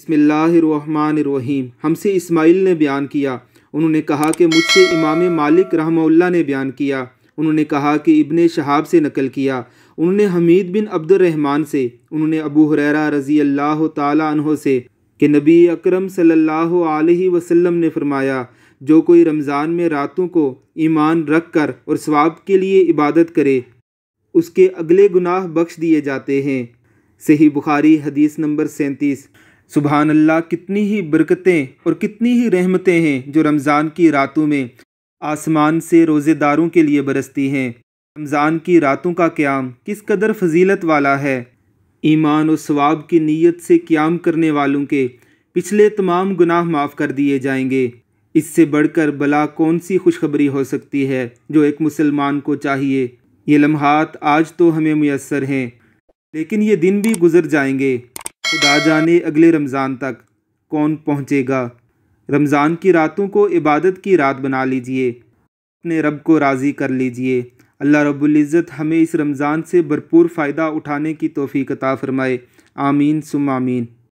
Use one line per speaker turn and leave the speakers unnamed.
بسم اللہ الرحمن الرحیم ہم سے اسماعیل نے بیان کیا انہوں نے کہا کہ مجھ سے امام مالک رحمہ اللہ نے بیان کیا انہوں نے کہا کہ ابن شہاب سے نقل کیا انہوں نے حمید بن عبد الرحمن سے انہوں نے ابو حریرہ رضی اللہ تعالیٰ عنہ سے کہ نبی اکرم صلی اللہ علیہ وسلم نے فرمایا جو کوئی رمضان میں راتوں کو ایمان رکھ کر اور ثواب کے لیے عبادت کرے اس کے اگلے گناہ بخش دیے جاتے ہیں صحیح بخاری حدیث نمبر سینتیس سبحان اللہ کتنی ہی برکتیں اور کتنی ہی رحمتیں ہیں جو رمضان کی راتوں میں آسمان سے روزے داروں کے لیے برستی ہیں رمضان کی راتوں کا قیام کس قدر فضیلت والا ہے ایمان و ثواب کی نیت سے قیام کرنے والوں کے پچھلے تمام گناہ معاف کر دیے جائیں گے اس سے بڑھ کر بلا کون سی خوشخبری ہو سکتی ہے جو ایک مسلمان کو چاہیے یہ لمحات آج تو ہمیں میسر ہیں لیکن یہ دن بھی گزر جائیں گے خدا جانے اگلے رمضان تک کون پہنچے گا رمضان کی راتوں کو عبادت کی رات بنا لیجئے اپنے رب کو راضی کر لیجئے اللہ رب العزت ہمیں اس رمضان سے بھرپور فائدہ اٹھانے کی توفیق عطا فرمائے آمین سم آمین